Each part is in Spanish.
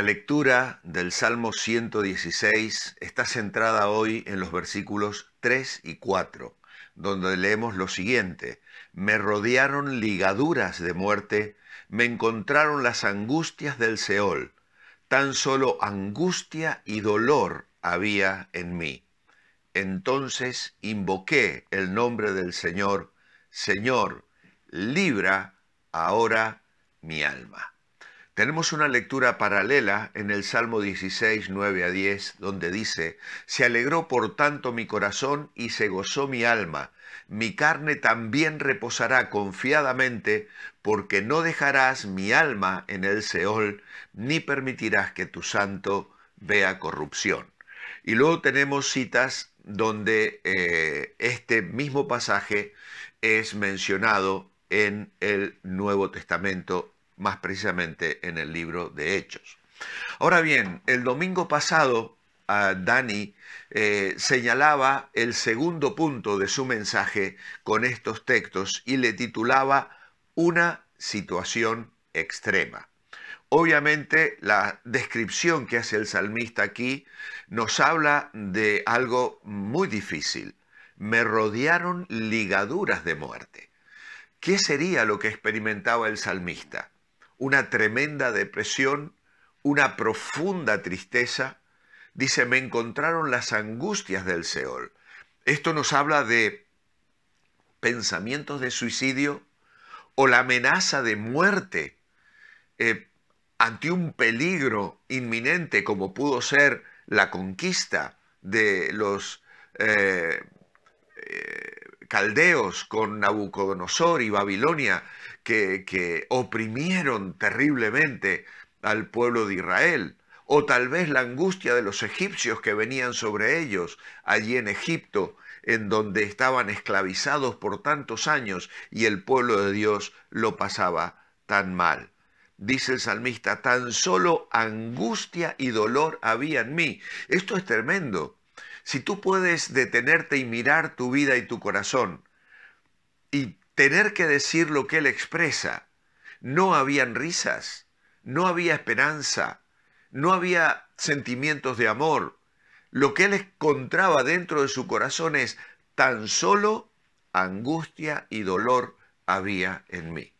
La lectura del Salmo 116 está centrada hoy en los versículos 3 y 4, donde leemos lo siguiente, Me rodearon ligaduras de muerte, me encontraron las angustias del Seol, tan solo angustia y dolor había en mí. Entonces invoqué el nombre del Señor, Señor, libra ahora mi alma. Tenemos una lectura paralela en el Salmo 16, 9 a 10, donde dice, Se alegró por tanto mi corazón y se gozó mi alma. Mi carne también reposará confiadamente, porque no dejarás mi alma en el Seol, ni permitirás que tu santo vea corrupción. Y luego tenemos citas donde eh, este mismo pasaje es mencionado en el Nuevo Testamento más precisamente en el libro de Hechos. Ahora bien, el domingo pasado ah, Dani eh, señalaba el segundo punto de su mensaje con estos textos y le titulaba Una situación extrema. Obviamente la descripción que hace el salmista aquí nos habla de algo muy difícil. Me rodearon ligaduras de muerte. ¿Qué sería lo que experimentaba el salmista? una tremenda depresión, una profunda tristeza. Dice, me encontraron las angustias del Seol. Esto nos habla de pensamientos de suicidio o la amenaza de muerte eh, ante un peligro inminente como pudo ser la conquista de los eh, eh, caldeos, con Nabucodonosor y Babilonia, que, que oprimieron terriblemente al pueblo de Israel, o tal vez la angustia de los egipcios que venían sobre ellos allí en Egipto, en donde estaban esclavizados por tantos años y el pueblo de Dios lo pasaba tan mal. Dice el salmista, tan solo angustia y dolor había en mí. Esto es tremendo si tú puedes detenerte y mirar tu vida y tu corazón y tener que decir lo que él expresa, no habían risas, no había esperanza, no había sentimientos de amor. Lo que él encontraba dentro de su corazón es tan solo angustia y dolor había en mí.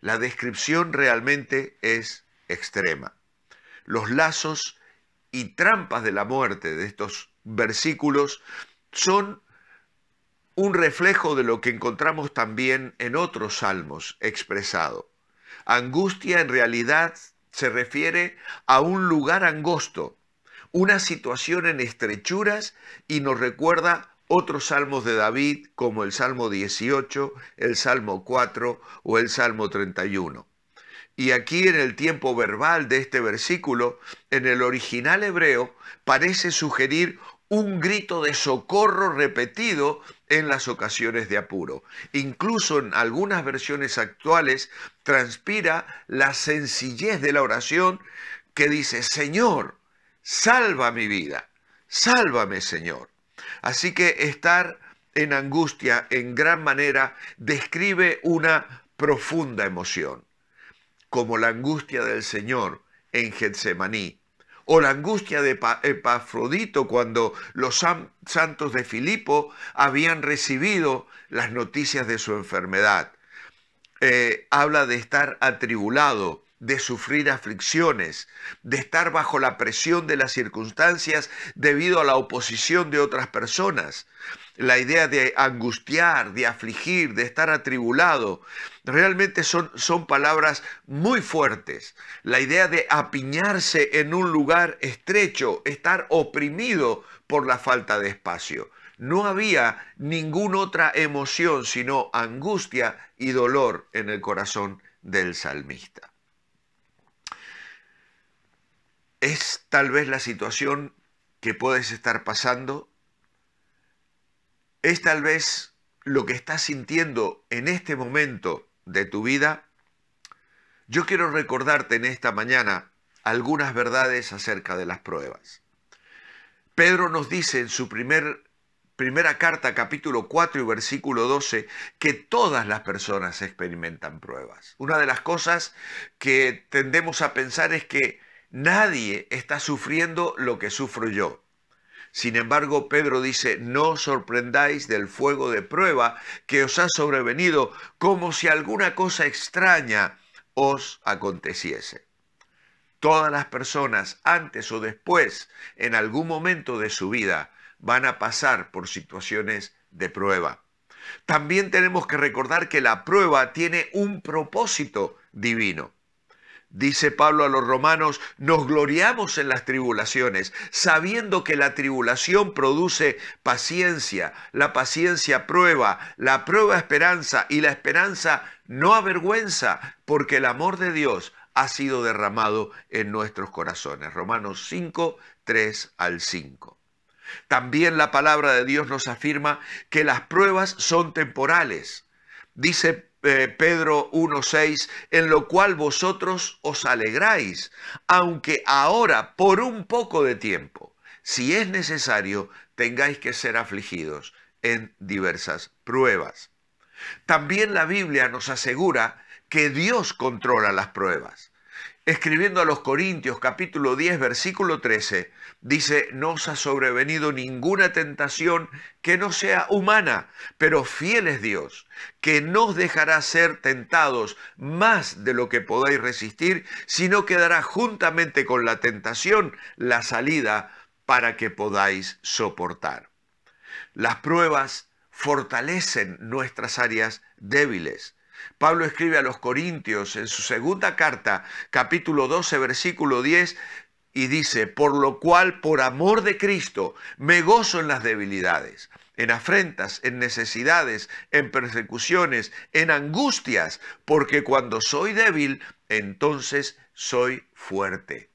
La descripción realmente es extrema. Los lazos y trampas de la muerte de estos versículos son un reflejo de lo que encontramos también en otros salmos expresado. Angustia en realidad se refiere a un lugar angosto, una situación en estrechuras y nos recuerda otros salmos de David como el Salmo 18, el Salmo 4 o el Salmo 31. Y aquí en el tiempo verbal de este versículo, en el original hebreo, parece sugerir un grito de socorro repetido en las ocasiones de apuro. Incluso en algunas versiones actuales transpira la sencillez de la oración que dice, Señor, salva mi vida, sálvame Señor. Así que estar en angustia en gran manera describe una profunda emoción, como la angustia del Señor en Getsemaní o la angustia de Epafrodito cuando los santos de Filipo habían recibido las noticias de su enfermedad. Eh, habla de estar atribulado, de sufrir aflicciones, de estar bajo la presión de las circunstancias debido a la oposición de otras personas. La idea de angustiar, de afligir, de estar atribulado, realmente son, son palabras muy fuertes. La idea de apiñarse en un lugar estrecho, estar oprimido por la falta de espacio. No había ninguna otra emoción sino angustia y dolor en el corazón del salmista. es tal vez la situación que puedes estar pasando, es tal vez lo que estás sintiendo en este momento de tu vida, yo quiero recordarte en esta mañana algunas verdades acerca de las pruebas. Pedro nos dice en su primer, primera carta, capítulo 4 y versículo 12, que todas las personas experimentan pruebas. Una de las cosas que tendemos a pensar es que Nadie está sufriendo lo que sufro yo. Sin embargo, Pedro dice, no sorprendáis del fuego de prueba que os ha sobrevenido como si alguna cosa extraña os aconteciese. Todas las personas, antes o después, en algún momento de su vida, van a pasar por situaciones de prueba. También tenemos que recordar que la prueba tiene un propósito divino. Dice Pablo a los romanos, nos gloriamos en las tribulaciones, sabiendo que la tribulación produce paciencia, la paciencia prueba, la prueba esperanza y la esperanza no avergüenza, porque el amor de Dios ha sido derramado en nuestros corazones. Romanos 5, 3 al 5. También la palabra de Dios nos afirma que las pruebas son temporales. Dice Pedro 1.6, en lo cual vosotros os alegráis, aunque ahora por un poco de tiempo, si es necesario, tengáis que ser afligidos en diversas pruebas. También la Biblia nos asegura que Dios controla las pruebas escribiendo a los Corintios capítulo 10 versículo 13, dice, no os ha sobrevenido ninguna tentación que no sea humana, pero fiel es Dios, que no os dejará ser tentados más de lo que podáis resistir, sino que dará juntamente con la tentación la salida para que podáis soportar. Las pruebas fortalecen nuestras áreas débiles Pablo escribe a los Corintios en su segunda carta, capítulo 12, versículo 10, y dice, por lo cual, por amor de Cristo, me gozo en las debilidades, en afrentas, en necesidades, en persecuciones, en angustias, porque cuando soy débil, entonces soy fuerte.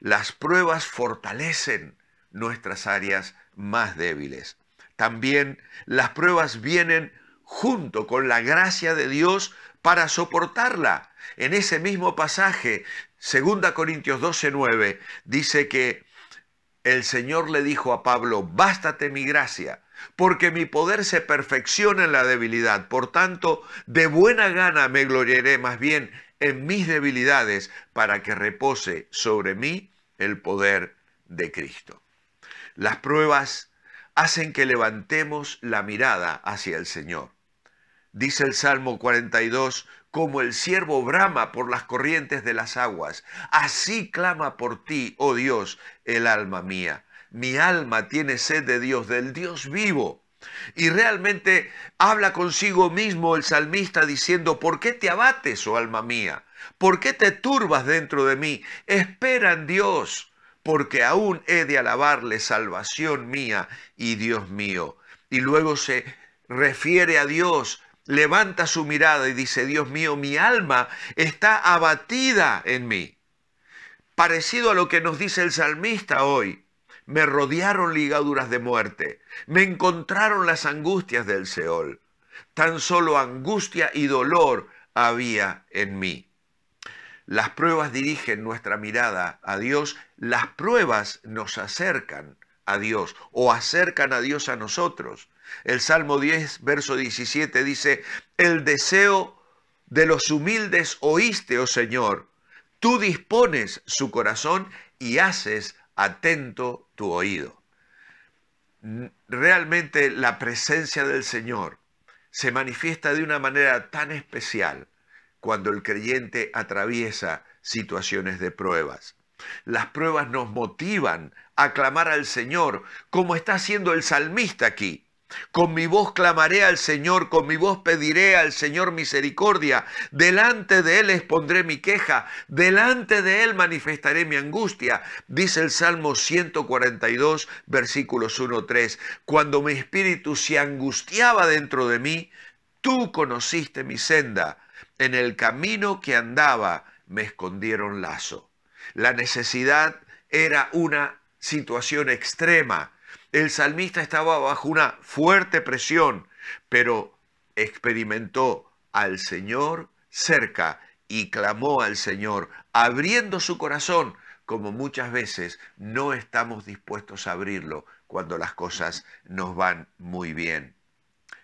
Las pruebas fortalecen nuestras áreas más débiles. También las pruebas vienen junto con la gracia de Dios para soportarla. En ese mismo pasaje, 2 Corintios 12, 9, dice que el Señor le dijo a Pablo, bástate mi gracia, porque mi poder se perfecciona en la debilidad. Por tanto, de buena gana me gloriaré más bien en mis debilidades para que repose sobre mí el poder de Cristo. Las pruebas hacen que levantemos la mirada hacia el Señor. Dice el Salmo 42, como el siervo brama por las corrientes de las aguas, así clama por ti, oh Dios, el alma mía. Mi alma tiene sed de Dios, del Dios vivo. Y realmente habla consigo mismo el salmista diciendo, ¿por qué te abates, oh alma mía? ¿Por qué te turbas dentro de mí? Espera en Dios, porque aún he de alabarle salvación mía y Dios mío. Y luego se refiere a Dios levanta su mirada y dice, Dios mío, mi alma está abatida en mí. Parecido a lo que nos dice el salmista hoy, me rodearon ligaduras de muerte, me encontraron las angustias del Seol, tan solo angustia y dolor había en mí. Las pruebas dirigen nuestra mirada a Dios, las pruebas nos acercan a Dios o acercan a Dios a nosotros. El Salmo 10, verso 17 dice, el deseo de los humildes oíste, oh Señor, tú dispones su corazón y haces atento tu oído. Realmente la presencia del Señor se manifiesta de una manera tan especial cuando el creyente atraviesa situaciones de pruebas. Las pruebas nos motivan a clamar al Señor, como está haciendo el salmista aquí. Con mi voz clamaré al Señor, con mi voz pediré al Señor misericordia. Delante de Él expondré mi queja, delante de Él manifestaré mi angustia. Dice el Salmo 142, versículos 1-3. Cuando mi espíritu se angustiaba dentro de mí, tú conociste mi senda. En el camino que andaba me escondieron lazo. La necesidad era una situación extrema el salmista estaba bajo una fuerte presión, pero experimentó al Señor cerca y clamó al Señor, abriendo su corazón, como muchas veces no estamos dispuestos a abrirlo cuando las cosas nos van muy bien.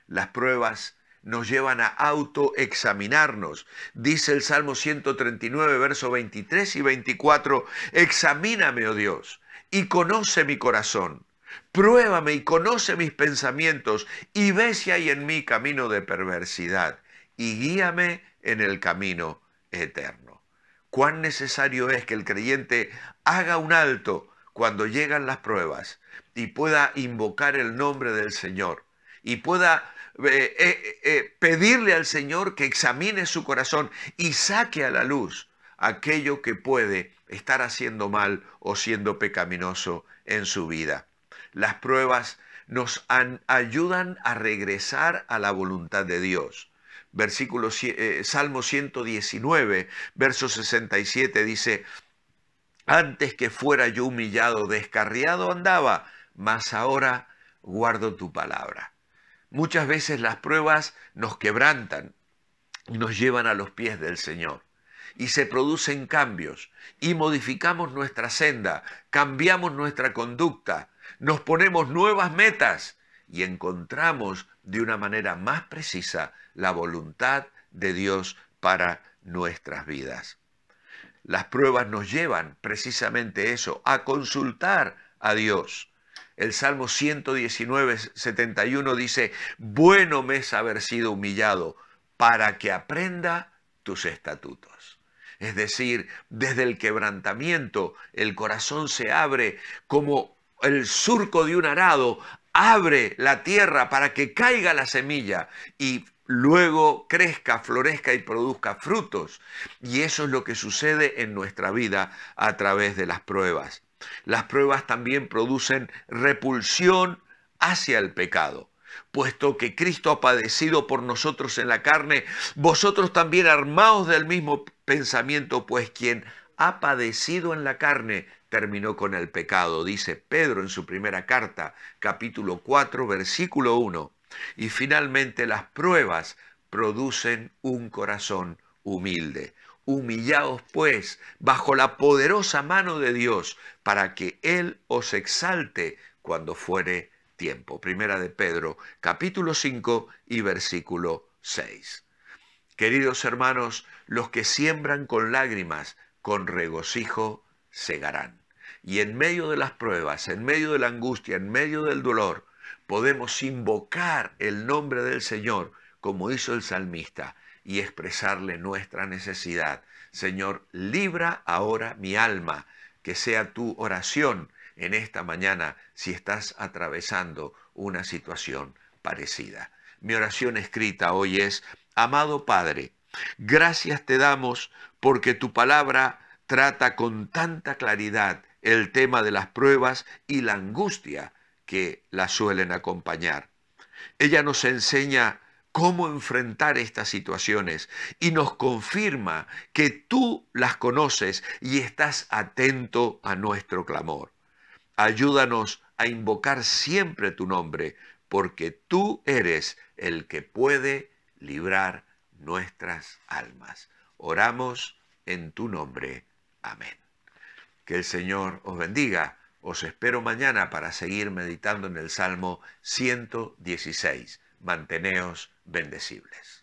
Las pruebas nos llevan a autoexaminarnos. Dice el Salmo 139, versos 23 y 24, examíname, oh Dios, y conoce mi corazón Pruébame y conoce mis pensamientos y ve si hay en mí camino de perversidad y guíame en el camino eterno. Cuán necesario es que el creyente haga un alto cuando llegan las pruebas y pueda invocar el nombre del Señor y pueda eh, eh, eh, pedirle al Señor que examine su corazón y saque a la luz aquello que puede estar haciendo mal o siendo pecaminoso en su vida. Las pruebas nos ayudan a regresar a la voluntad de Dios. Versículo, eh, Salmo 119, verso 67 dice, antes que fuera yo humillado, descarriado andaba, mas ahora guardo tu palabra. Muchas veces las pruebas nos quebrantan y nos llevan a los pies del Señor. Y se producen cambios y modificamos nuestra senda, cambiamos nuestra conducta, nos ponemos nuevas metas y encontramos de una manera más precisa la voluntad de Dios para nuestras vidas. Las pruebas nos llevan precisamente eso, a consultar a Dios. El Salmo 119, 71 dice, bueno me es haber sido humillado para que aprenda tus estatutos. Es decir, desde el quebrantamiento el corazón se abre como el surco de un arado, abre la tierra para que caiga la semilla y luego crezca, florezca y produzca frutos. Y eso es lo que sucede en nuestra vida a través de las pruebas. Las pruebas también producen repulsión hacia el pecado. Puesto que Cristo ha padecido por nosotros en la carne, vosotros también armados del mismo pensamiento, pues quien ha padecido en la carne terminó con el pecado. Dice Pedro en su primera carta, capítulo 4, versículo 1. Y finalmente las pruebas producen un corazón humilde. Humillaos pues bajo la poderosa mano de Dios para que Él os exalte cuando fuere tiempo. Primera de Pedro, capítulo 5 y versículo 6. Queridos hermanos, los que siembran con lágrimas, con regocijo segarán. Y en medio de las pruebas, en medio de la angustia, en medio del dolor, podemos invocar el nombre del Señor, como hizo el salmista, y expresarle nuestra necesidad. Señor, libra ahora mi alma, que sea tu oración en esta mañana si estás atravesando una situación parecida. Mi oración escrita hoy es, amado Padre, gracias te damos porque tu palabra trata con tanta claridad el tema de las pruebas y la angustia que las suelen acompañar. Ella nos enseña cómo enfrentar estas situaciones y nos confirma que tú las conoces y estás atento a nuestro clamor. Ayúdanos a invocar siempre tu nombre, porque tú eres el que puede librar nuestras almas. Oramos en tu nombre. Amén. Que el Señor os bendiga. Os espero mañana para seguir meditando en el Salmo 116. Manteneos bendecibles.